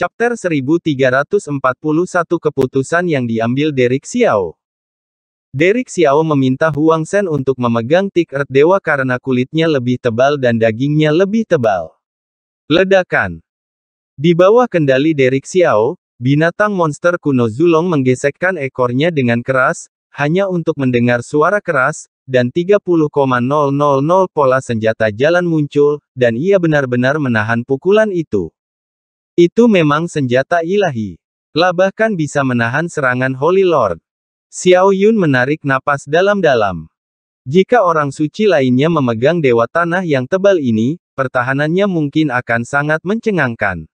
Chapter 1341 Keputusan yang diambil Derek Xiao Derek Xiao meminta Huang Sen untuk memegang tik Earth Dewa karena kulitnya lebih tebal dan dagingnya lebih tebal. Ledakan Di bawah kendali Derek Xiao, binatang monster kuno Zulong menggesekkan ekornya dengan keras, hanya untuk mendengar suara keras, dan 30,000 pola senjata jalan muncul, dan ia benar-benar menahan pukulan itu. Itu memang senjata ilahi. Labahkan bisa menahan serangan Holy Lord. Xiao Yun menarik napas dalam-dalam. Jika orang suci lainnya memegang dewa tanah yang tebal ini, pertahanannya mungkin akan sangat mencengangkan.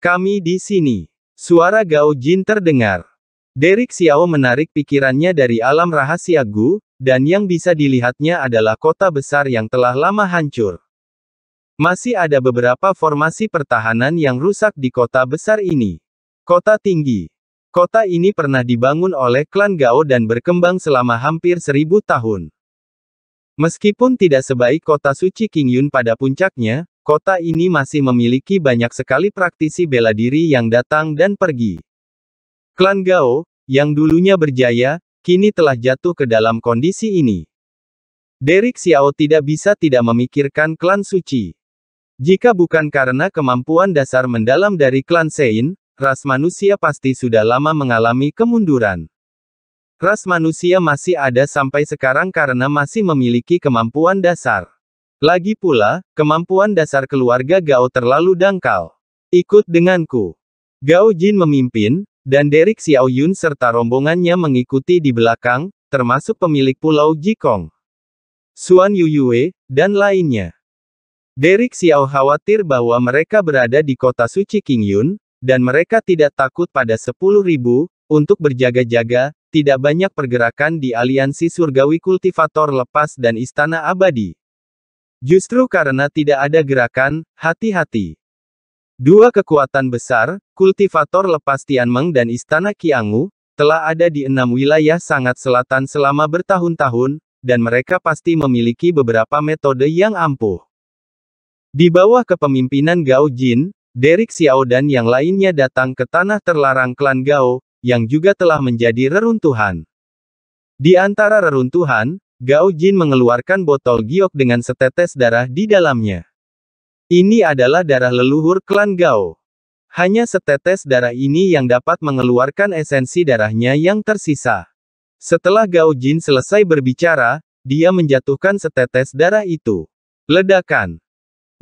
Kami di sini. Suara Gao Jin terdengar. Derek Xiao menarik pikirannya dari alam rahasia Gu, dan yang bisa dilihatnya adalah kota besar yang telah lama hancur. Masih ada beberapa formasi pertahanan yang rusak di kota besar ini. Kota tinggi. Kota ini pernah dibangun oleh klan Gao dan berkembang selama hampir seribu tahun. Meskipun tidak sebaik kota suci King Yun pada puncaknya, kota ini masih memiliki banyak sekali praktisi bela diri yang datang dan pergi. Klan Gao, yang dulunya berjaya, kini telah jatuh ke dalam kondisi ini. Derek Xiao tidak bisa tidak memikirkan klan suci. Jika bukan karena kemampuan dasar mendalam dari klan Sein, ras manusia pasti sudah lama mengalami kemunduran. Ras manusia masih ada sampai sekarang karena masih memiliki kemampuan dasar. Lagi pula, kemampuan dasar keluarga Gao terlalu dangkal. Ikut denganku. Gao Jin memimpin, dan Derek Xiaoyun serta rombongannya mengikuti di belakang, termasuk pemilik pulau Jikong, Suan Yuyue, dan lainnya. Derek Xiao khawatir bahwa mereka berada di kota suci Qingyun, dan mereka tidak takut pada ribu untuk berjaga-jaga, tidak banyak pergerakan di aliansi surgawi kultivator lepas dan istana abadi. Justru karena tidak ada gerakan, hati-hati. Dua kekuatan besar, kultivator lepas Tianmeng dan istana Qiangwu, telah ada di enam wilayah sangat selatan selama bertahun-tahun, dan mereka pasti memiliki beberapa metode yang ampuh. Di bawah kepemimpinan Gao Jin, Derek Xiao dan yang lainnya datang ke tanah terlarang klan Gao, yang juga telah menjadi reruntuhan. Di antara reruntuhan, Gao Jin mengeluarkan botol giok dengan setetes darah di dalamnya. Ini adalah darah leluhur klan Gao. Hanya setetes darah ini yang dapat mengeluarkan esensi darahnya yang tersisa. Setelah Gao Jin selesai berbicara, dia menjatuhkan setetes darah itu. Ledakan.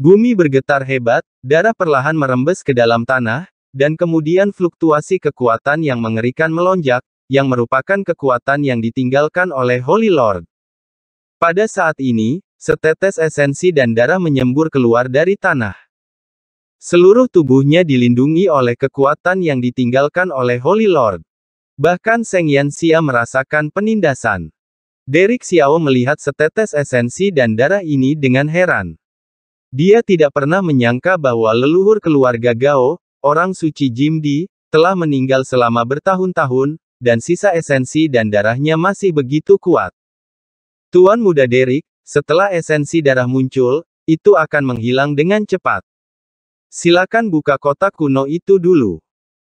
Bumi bergetar hebat, darah perlahan merembes ke dalam tanah, dan kemudian fluktuasi kekuatan yang mengerikan melonjak, yang merupakan kekuatan yang ditinggalkan oleh Holy Lord. Pada saat ini, setetes esensi dan darah menyembur keluar dari tanah. Seluruh tubuhnya dilindungi oleh kekuatan yang ditinggalkan oleh Holy Lord. Bahkan Seng Xia merasakan penindasan. Derek Xiao melihat setetes esensi dan darah ini dengan heran. Dia tidak pernah menyangka bahwa leluhur keluarga Gao, orang suci Jimdi, telah meninggal selama bertahun-tahun, dan sisa esensi dan darahnya masih begitu kuat. Tuan muda Derek, setelah esensi darah muncul, itu akan menghilang dengan cepat. Silakan buka kotak kuno itu dulu.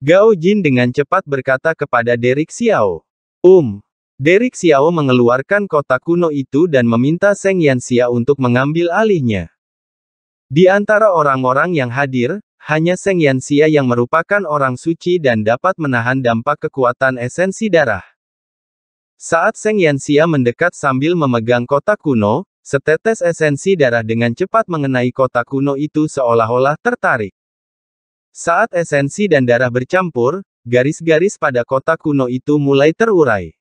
Gao Jin dengan cepat berkata kepada Derek Xiao. Um. Derek Xiao mengeluarkan kotak kuno itu dan meminta Seng Yan Xia untuk mengambil alihnya. Di antara orang-orang yang hadir, hanya Seng Yansia yang merupakan orang suci dan dapat menahan dampak kekuatan esensi darah. Saat Seng Yansia mendekat sambil memegang kotak kuno, setetes esensi darah dengan cepat mengenai kotak kuno itu seolah-olah tertarik. Saat esensi dan darah bercampur, garis-garis pada kotak kuno itu mulai terurai.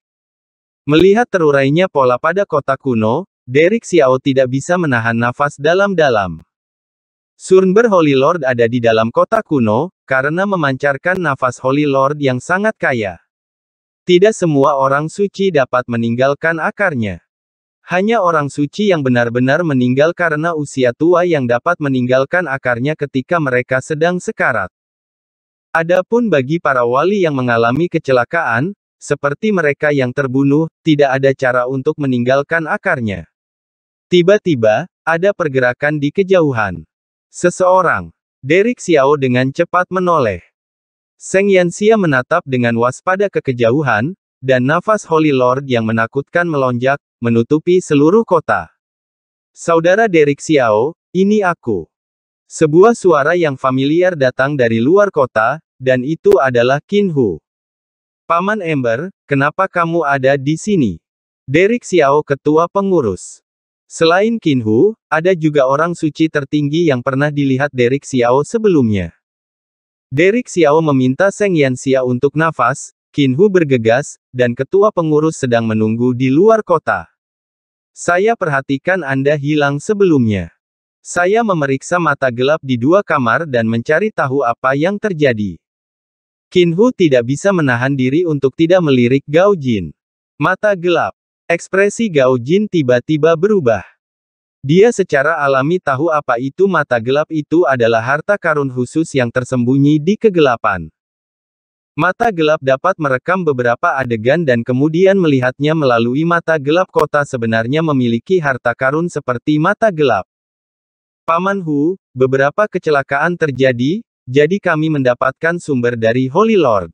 Melihat terurainya pola pada kotak kuno, Derek Xiao tidak bisa menahan nafas dalam-dalam. Sunber Holy Lord ada di dalam kota kuno, karena memancarkan nafas Holy Lord yang sangat kaya. Tidak semua orang suci dapat meninggalkan akarnya. Hanya orang suci yang benar-benar meninggal karena usia tua yang dapat meninggalkan akarnya ketika mereka sedang sekarat. Adapun bagi para wali yang mengalami kecelakaan, seperti mereka yang terbunuh, tidak ada cara untuk meninggalkan akarnya. Tiba-tiba, ada pergerakan di kejauhan. Seseorang. Derek Xiao dengan cepat menoleh. Seng Yanxia menatap dengan waspada ke kejauhan, dan nafas Holy Lord yang menakutkan melonjak, menutupi seluruh kota. Saudara Derek Xiao, ini aku. Sebuah suara yang familiar datang dari luar kota, dan itu adalah Qin Hu. Paman Ember, kenapa kamu ada di sini? Derek Xiao ketua pengurus. Selain Kinhu, ada juga orang suci tertinggi yang pernah dilihat Derek Xiao sebelumnya. Derek Xiao meminta Seng Yan Xia untuk nafas, Kinhu bergegas, dan ketua pengurus sedang menunggu di luar kota. Saya perhatikan Anda hilang sebelumnya. Saya memeriksa mata gelap di dua kamar dan mencari tahu apa yang terjadi. Kinhu tidak bisa menahan diri untuk tidak melirik Gao Jin. Mata gelap. Ekspresi Gao Jin tiba-tiba berubah. Dia secara alami tahu apa itu mata gelap itu adalah harta karun khusus yang tersembunyi di kegelapan. Mata gelap dapat merekam beberapa adegan dan kemudian melihatnya melalui mata gelap kota sebenarnya memiliki harta karun seperti mata gelap. Paman Hu, beberapa kecelakaan terjadi, jadi kami mendapatkan sumber dari Holy Lord.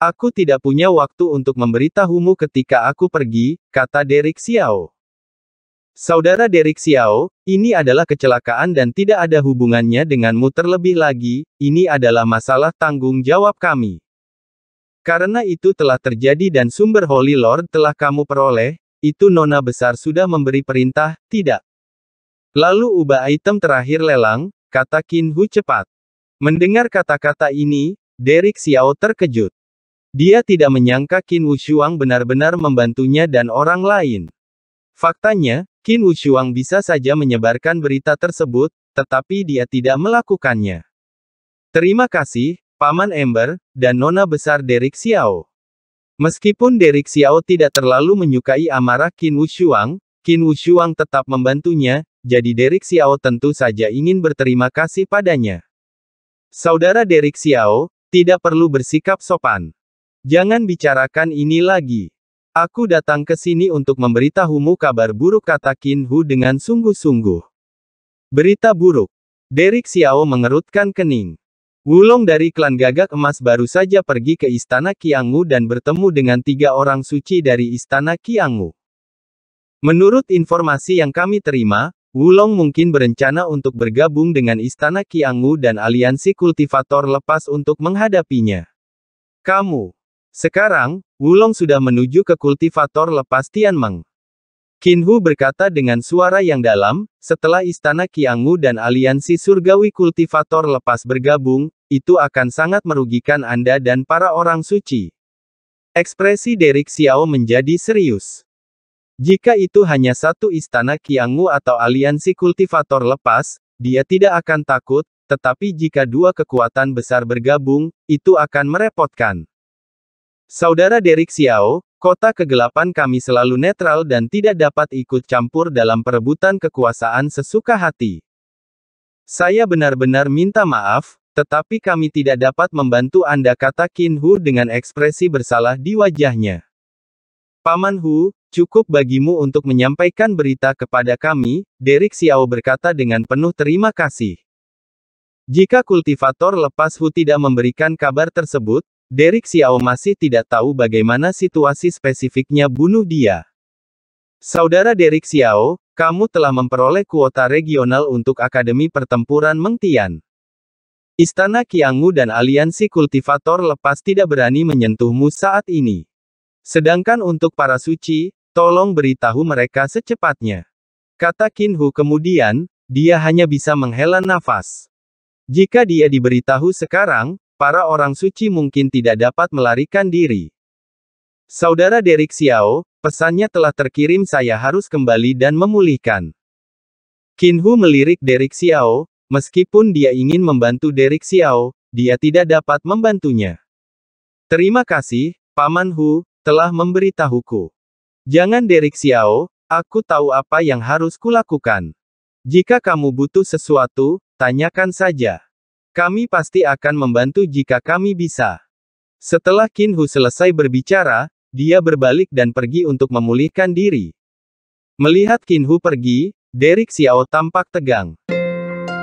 Aku tidak punya waktu untuk memberitahumu ketika aku pergi, kata Derek Xiao. Saudara Derek Xiao, ini adalah kecelakaan dan tidak ada hubungannya denganmu terlebih lagi, ini adalah masalah tanggung jawab kami. Karena itu telah terjadi dan sumber Holy Lord telah kamu peroleh, itu nona besar sudah memberi perintah, tidak. Lalu ubah item terakhir lelang, kata Kin Hu cepat. Mendengar kata-kata ini, Derek Xiao terkejut. Dia tidak menyangka Qin Wushuang benar-benar membantunya dan orang lain. Faktanya, Qin Wushuang bisa saja menyebarkan berita tersebut, tetapi dia tidak melakukannya. Terima kasih, Paman Ember, dan Nona Besar Derek Xiao. Meskipun Derek Xiao tidak terlalu menyukai amarah Qin Wushuang, Qin Wushuang tetap membantunya, jadi Derek Xiao tentu saja ingin berterima kasih padanya. Saudara Derek Xiao, tidak perlu bersikap sopan. Jangan bicarakan ini lagi. Aku datang ke sini untuk memberitahumu kabar buruk kata Qin Hu dengan sungguh-sungguh. Berita buruk. Derek Xiao mengerutkan kening. Wulong dari klan gagak emas baru saja pergi ke istana Qiangmu dan bertemu dengan tiga orang suci dari istana Qiangmu. Menurut informasi yang kami terima, Wulong mungkin berencana untuk bergabung dengan istana Qiangmu dan aliansi kultivator lepas untuk menghadapinya. Kamu, sekarang, Wulong sudah menuju ke kultivator lepas Tianmeng. Hu berkata dengan suara yang dalam, setelah istana Qiangmu dan aliansi surgawi kultivator lepas bergabung, itu akan sangat merugikan Anda dan para orang suci. Ekspresi Derek Xiao menjadi serius. Jika itu hanya satu istana Qiangmu atau aliansi kultivator lepas, dia tidak akan takut, tetapi jika dua kekuatan besar bergabung, itu akan merepotkan. Saudara Derek Xiao, kota kegelapan kami selalu netral dan tidak dapat ikut campur dalam perebutan kekuasaan sesuka hati. Saya benar-benar minta maaf, tetapi kami tidak dapat membantu Anda kata Qin Hu dengan ekspresi bersalah di wajahnya. Paman Hu, cukup bagimu untuk menyampaikan berita kepada kami, Derek Xiao berkata dengan penuh terima kasih. Jika kultivator lepas Hu tidak memberikan kabar tersebut, Derek Xiao masih tidak tahu bagaimana situasi spesifiknya bunuh dia. Saudara Derek Xiao, kamu telah memperoleh kuota regional untuk Akademi Pertempuran Mengtian. Istana Kiangmu dan aliansi kultivator lepas tidak berani menyentuhmu saat ini. Sedangkan untuk para suci, tolong beritahu mereka secepatnya. Kata Kinhu kemudian, dia hanya bisa menghela nafas. Jika dia diberitahu sekarang, para orang suci mungkin tidak dapat melarikan diri. Saudara Derek Xiao, pesannya telah terkirim saya harus kembali dan memulihkan. Hu melirik Derek Xiao, meskipun dia ingin membantu Derek Xiao, dia tidak dapat membantunya. Terima kasih, Paman Hu, telah memberitahuku. Jangan Derek Xiao, aku tahu apa yang harus kulakukan. Jika kamu butuh sesuatu, tanyakan saja. Kami pasti akan membantu jika kami bisa. Setelah Kinhu selesai berbicara, dia berbalik dan pergi untuk memulihkan diri. Melihat Kinhu pergi, Derek Xiao tampak tegang.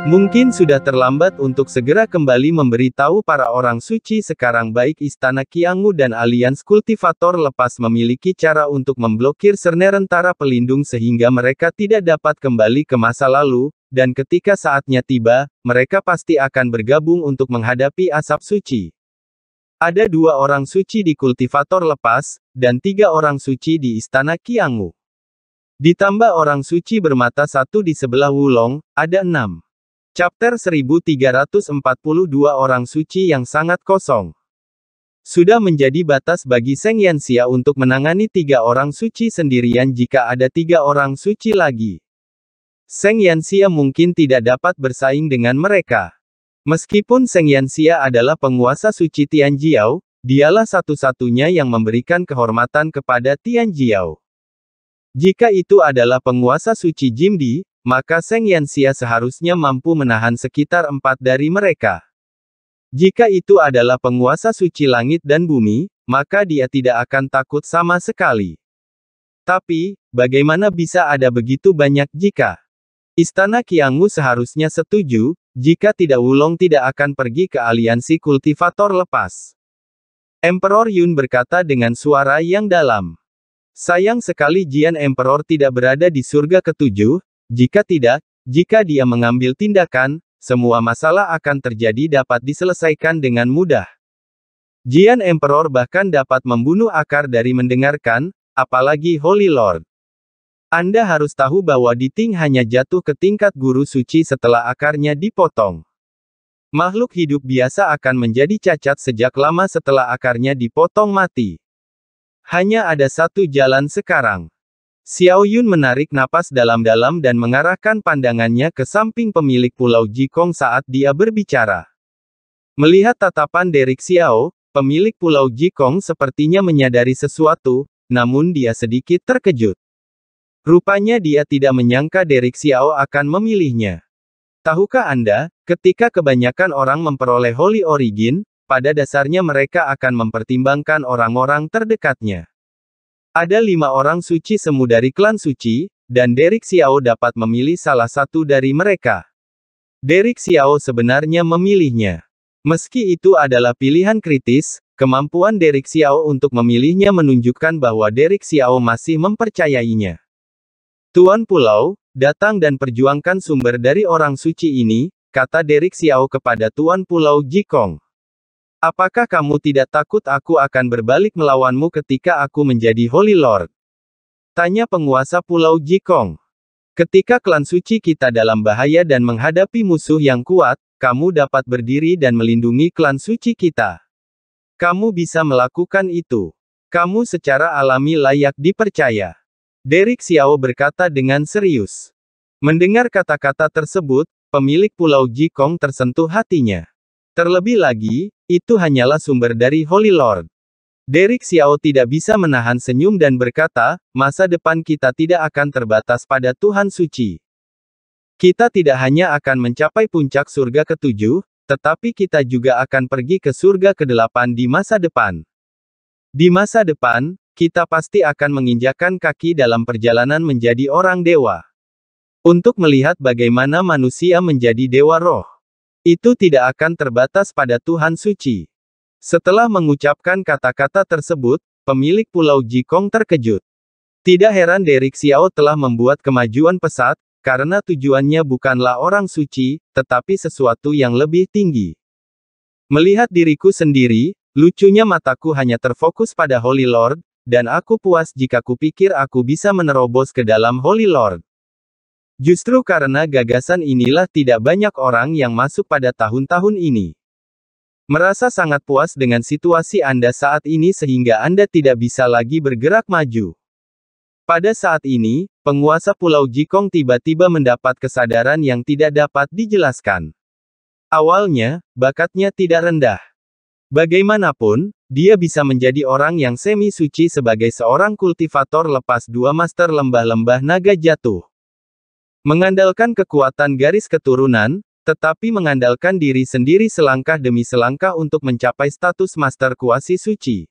Mungkin sudah terlambat untuk segera kembali memberitahu para orang suci sekarang baik Istana Kiangmu dan Alians Kultivator lepas memiliki cara untuk memblokir Sernentara Pelindung sehingga mereka tidak dapat kembali ke masa lalu, dan ketika saatnya tiba, mereka pasti akan bergabung untuk menghadapi asap suci. Ada dua orang suci di kultivator lepas, dan tiga orang suci di istana Kiangmu. Ditambah orang suci bermata satu di sebelah Wulong, ada enam. Chapter 1342 orang suci yang sangat kosong sudah menjadi batas bagi Seng Yansia untuk menangani tiga orang suci sendirian jika ada tiga orang suci lagi. Seng Yanxia mungkin tidak dapat bersaing dengan mereka. Meskipun Seng Yanxia adalah penguasa suci Tianjiao, dialah satu-satunya yang memberikan kehormatan kepada Tianjiao. Jika itu adalah penguasa suci Jimdi, maka Seng Yanxia seharusnya mampu menahan sekitar empat dari mereka. Jika itu adalah penguasa suci langit dan bumi, maka dia tidak akan takut sama sekali. Tapi, bagaimana bisa ada begitu banyak jika Istana Kiangmu seharusnya setuju, jika tidak Wulong tidak akan pergi ke aliansi kultivator lepas. Emperor Yun berkata dengan suara yang dalam. Sayang sekali Jian Emperor tidak berada di surga ketujuh, jika tidak, jika dia mengambil tindakan, semua masalah akan terjadi dapat diselesaikan dengan mudah. Jian Emperor bahkan dapat membunuh akar dari mendengarkan, apalagi Holy Lord. Anda harus tahu bahwa Diting hanya jatuh ke tingkat guru suci setelah akarnya dipotong. Makhluk hidup biasa akan menjadi cacat sejak lama setelah akarnya dipotong mati. Hanya ada satu jalan sekarang. Xiao Yun menarik napas dalam-dalam dan mengarahkan pandangannya ke samping pemilik pulau Jikong saat dia berbicara. Melihat tatapan Derek Xiao, pemilik pulau Jikong sepertinya menyadari sesuatu, namun dia sedikit terkejut. Rupanya dia tidak menyangka Derek Xiao akan memilihnya. Tahukah Anda, ketika kebanyakan orang memperoleh Holy Origin, pada dasarnya mereka akan mempertimbangkan orang-orang terdekatnya. Ada lima orang suci semu dari klan suci, dan Derek Xiao dapat memilih salah satu dari mereka. Derek Xiao sebenarnya memilihnya. Meski itu adalah pilihan kritis, kemampuan Derek Xiao untuk memilihnya menunjukkan bahwa Derek Xiao masih mempercayainya. Tuan Pulau, datang dan perjuangkan sumber dari orang suci ini, kata Derek Xiao kepada Tuan Pulau Jikong. Apakah kamu tidak takut aku akan berbalik melawanmu ketika aku menjadi Holy Lord? Tanya penguasa Pulau Jikong. Ketika klan suci kita dalam bahaya dan menghadapi musuh yang kuat, kamu dapat berdiri dan melindungi klan suci kita. Kamu bisa melakukan itu. Kamu secara alami layak dipercaya. Derek Xiao berkata dengan serius. Mendengar kata-kata tersebut, pemilik pulau Jikong tersentuh hatinya. Terlebih lagi, itu hanyalah sumber dari Holy Lord. Derek Xiao tidak bisa menahan senyum dan berkata, masa depan kita tidak akan terbatas pada Tuhan Suci. Kita tidak hanya akan mencapai puncak surga ketujuh, tetapi kita juga akan pergi ke surga kedelapan di masa depan. Di masa depan, kita pasti akan menginjakan kaki dalam perjalanan menjadi orang dewa. Untuk melihat bagaimana manusia menjadi dewa roh. Itu tidak akan terbatas pada Tuhan suci. Setelah mengucapkan kata-kata tersebut, pemilik pulau Jikong terkejut. Tidak heran Derek Xiao telah membuat kemajuan pesat, karena tujuannya bukanlah orang suci, tetapi sesuatu yang lebih tinggi. Melihat diriku sendiri, lucunya mataku hanya terfokus pada Holy Lord, dan aku puas jika kupikir aku bisa menerobos ke dalam Holy Lord. Justru karena gagasan inilah tidak banyak orang yang masuk pada tahun-tahun ini. Merasa sangat puas dengan situasi Anda saat ini sehingga Anda tidak bisa lagi bergerak maju. Pada saat ini, penguasa Pulau Jikong tiba-tiba mendapat kesadaran yang tidak dapat dijelaskan. Awalnya, bakatnya tidak rendah. Bagaimanapun, dia bisa menjadi orang yang semi-suci sebagai seorang kultivator lepas dua master lembah-lembah naga jatuh. Mengandalkan kekuatan garis keturunan, tetapi mengandalkan diri sendiri selangkah demi selangkah untuk mencapai status master kuasi suci.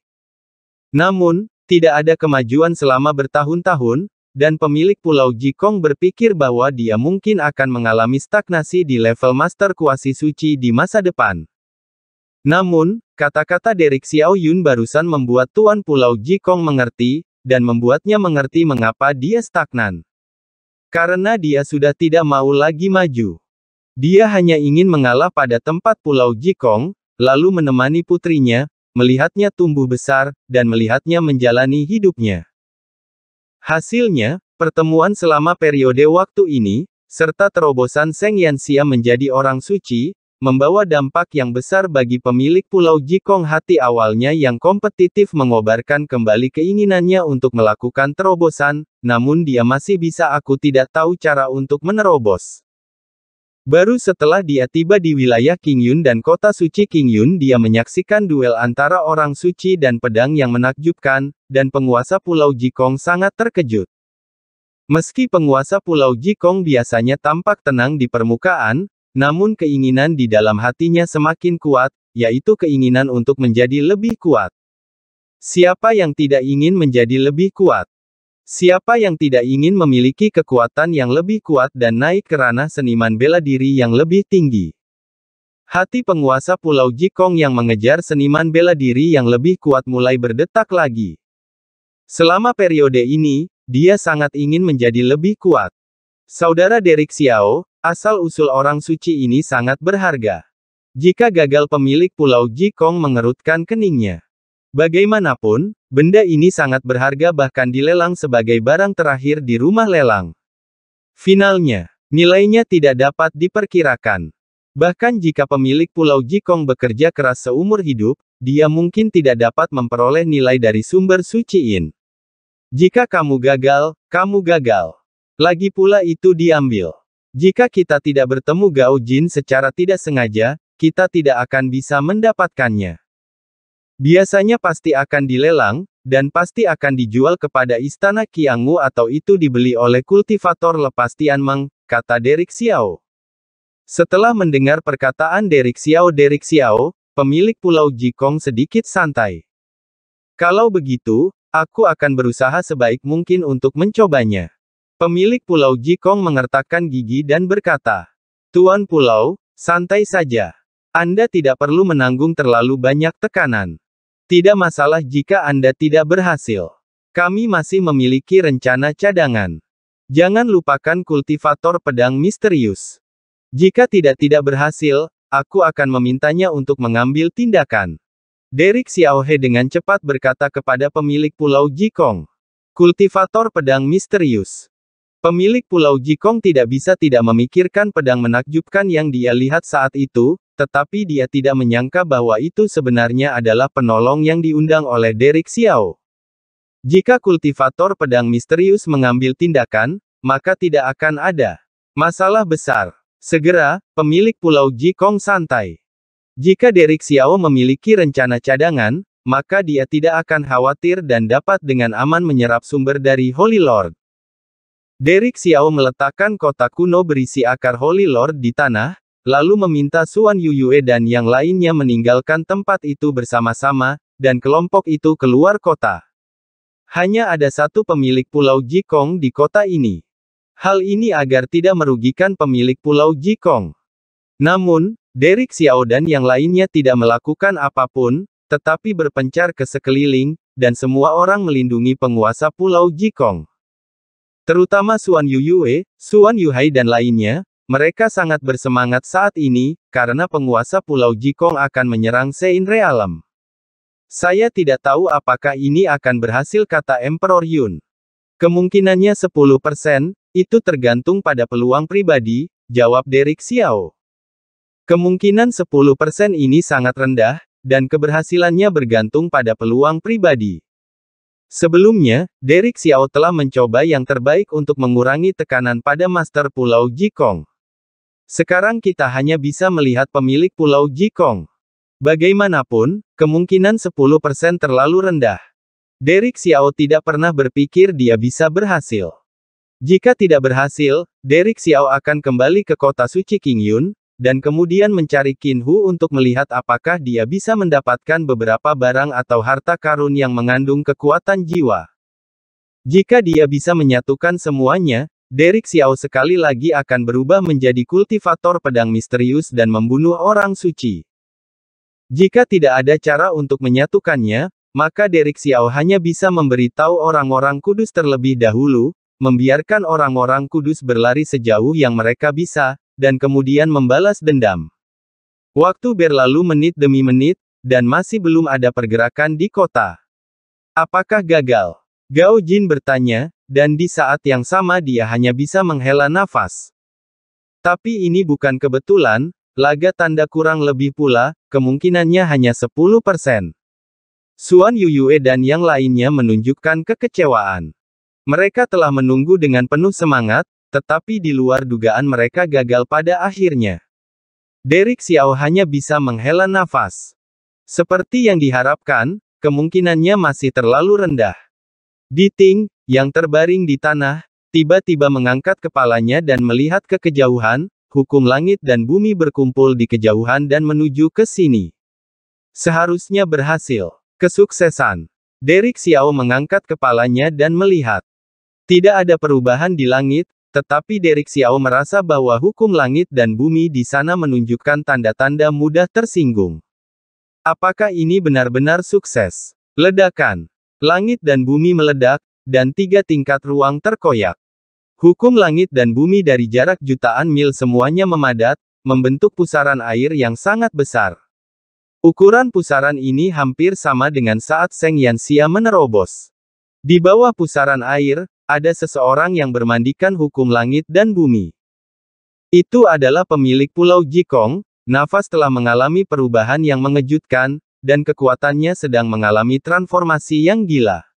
Namun, tidak ada kemajuan selama bertahun-tahun, dan pemilik pulau Jikong berpikir bahwa dia mungkin akan mengalami stagnasi di level master kuasi suci di masa depan. Namun, kata-kata Derek Xiao Yun barusan membuat Tuan Pulau Jikong mengerti, dan membuatnya mengerti mengapa dia stagnan. Karena dia sudah tidak mau lagi maju. Dia hanya ingin mengalah pada tempat Pulau Jikong, lalu menemani putrinya, melihatnya tumbuh besar, dan melihatnya menjalani hidupnya. Hasilnya, pertemuan selama periode waktu ini, serta terobosan Seng Yansia menjadi orang suci, membawa dampak yang besar bagi pemilik Pulau Jikong hati awalnya yang kompetitif mengobarkan kembali keinginannya untuk melakukan terobosan, namun dia masih bisa aku tidak tahu cara untuk menerobos. Baru setelah dia tiba di wilayah Qingyun dan kota suci Qingyun dia menyaksikan duel antara orang suci dan pedang yang menakjubkan, dan penguasa Pulau Jikong sangat terkejut. Meski penguasa Pulau Jikong biasanya tampak tenang di permukaan, namun keinginan di dalam hatinya semakin kuat, yaitu keinginan untuk menjadi lebih kuat. Siapa yang tidak ingin menjadi lebih kuat? Siapa yang tidak ingin memiliki kekuatan yang lebih kuat dan naik ke ranah seniman bela diri yang lebih tinggi? Hati penguasa Pulau Jikong yang mengejar seniman bela diri yang lebih kuat mulai berdetak lagi. Selama periode ini, dia sangat ingin menjadi lebih kuat. Saudara Derek Xiao, asal-usul orang suci ini sangat berharga. Jika gagal pemilik pulau Jikong mengerutkan keningnya. Bagaimanapun, benda ini sangat berharga bahkan dilelang sebagai barang terakhir di rumah lelang. Finalnya, nilainya tidak dapat diperkirakan. Bahkan jika pemilik pulau Jikong bekerja keras seumur hidup, dia mungkin tidak dapat memperoleh nilai dari sumber suci ini. Jika kamu gagal, kamu gagal. Lagi pula itu diambil. Jika kita tidak bertemu Gao Jin secara tidak sengaja, kita tidak akan bisa mendapatkannya. Biasanya pasti akan dilelang, dan pasti akan dijual kepada istana Qiangwu atau itu dibeli oleh kultivator lepas Tianmeng, kata Derek Xiao. Setelah mendengar perkataan Derek Xiao Derek Xiao, pemilik pulau Jikong sedikit santai. Kalau begitu, aku akan berusaha sebaik mungkin untuk mencobanya. Pemilik pulau Jikong mengertakkan gigi dan berkata, Tuan pulau, santai saja. Anda tidak perlu menanggung terlalu banyak tekanan. Tidak masalah jika Anda tidak berhasil. Kami masih memiliki rencana cadangan. Jangan lupakan kultivator pedang misterius. Jika tidak-tidak berhasil, aku akan memintanya untuk mengambil tindakan. Derek Xiaohe dengan cepat berkata kepada pemilik pulau Jikong. Kultivator pedang misterius. Pemilik Pulau Jikong tidak bisa tidak memikirkan pedang menakjubkan yang dia lihat saat itu, tetapi dia tidak menyangka bahwa itu sebenarnya adalah penolong yang diundang oleh Derek Xiao. Jika kultivator pedang misterius mengambil tindakan, maka tidak akan ada masalah besar. Segera, pemilik Pulau Jikong santai. Jika Derek Xiao memiliki rencana cadangan, maka dia tidak akan khawatir dan dapat dengan aman menyerap sumber dari Holy Lord. Derek Xiao meletakkan kotak kuno berisi akar Holy Lord di tanah, lalu meminta Suan Yuyue dan yang lainnya meninggalkan tempat itu bersama-sama, dan kelompok itu keluar kota. Hanya ada satu pemilik pulau Jikong di kota ini. Hal ini agar tidak merugikan pemilik pulau Jikong. Namun, Derek Xiao dan yang lainnya tidak melakukan apapun, tetapi berpencar ke sekeliling, dan semua orang melindungi penguasa pulau Jikong. Terutama Suan Yuyue, Suan Yuhai dan lainnya, mereka sangat bersemangat saat ini, karena penguasa Pulau Jikong akan menyerang Sein Alam. Saya tidak tahu apakah ini akan berhasil kata Emperor Yun. Kemungkinannya 10%, itu tergantung pada peluang pribadi, jawab Derek Xiao. Kemungkinan 10% ini sangat rendah, dan keberhasilannya bergantung pada peluang pribadi. Sebelumnya, Derek Xiao telah mencoba yang terbaik untuk mengurangi tekanan pada master Pulau Jikong. Sekarang kita hanya bisa melihat pemilik Pulau Jikong. Bagaimanapun, kemungkinan 10% terlalu rendah. Derek Xiao tidak pernah berpikir dia bisa berhasil. Jika tidak berhasil, Derek Xiao akan kembali ke kota suci Qingyun, dan kemudian mencari Kinhu untuk melihat apakah dia bisa mendapatkan beberapa barang atau harta karun yang mengandung kekuatan jiwa. Jika dia bisa menyatukan semuanya, Derek Xiao sekali lagi akan berubah menjadi kultivator pedang misterius dan membunuh orang suci. Jika tidak ada cara untuk menyatukannya, maka Derek Xiao hanya bisa memberitahu orang-orang kudus terlebih dahulu, membiarkan orang-orang kudus berlari sejauh yang mereka bisa, dan kemudian membalas dendam. Waktu berlalu menit demi menit, dan masih belum ada pergerakan di kota. Apakah gagal? Gao Jin bertanya, dan di saat yang sama dia hanya bisa menghela nafas. Tapi ini bukan kebetulan, laga tanda kurang lebih pula, kemungkinannya hanya 10%. Suan Yuyue dan yang lainnya menunjukkan kekecewaan. Mereka telah menunggu dengan penuh semangat, tetapi di luar dugaan mereka gagal pada akhirnya. Derek Xiao hanya bisa menghela nafas. Seperti yang diharapkan, kemungkinannya masih terlalu rendah. Diting, yang terbaring di tanah, tiba-tiba mengangkat kepalanya dan melihat ke kejauhan, hukum langit dan bumi berkumpul di kejauhan dan menuju ke sini. Seharusnya berhasil. Kesuksesan. Derek Xiao mengangkat kepalanya dan melihat. Tidak ada perubahan di langit, tetapi Derek Xiao merasa bahwa hukum langit dan bumi di sana menunjukkan tanda-tanda mudah tersinggung. Apakah ini benar-benar sukses? Ledakan. Langit dan bumi meledak, dan tiga tingkat ruang terkoyak. Hukum langit dan bumi dari jarak jutaan mil semuanya memadat, membentuk pusaran air yang sangat besar. Ukuran pusaran ini hampir sama dengan saat Seng Yanxia menerobos. Di bawah pusaran air, ada seseorang yang bermandikan hukum langit dan bumi. Itu adalah pemilik Pulau Jikong, Nafas telah mengalami perubahan yang mengejutkan, dan kekuatannya sedang mengalami transformasi yang gila.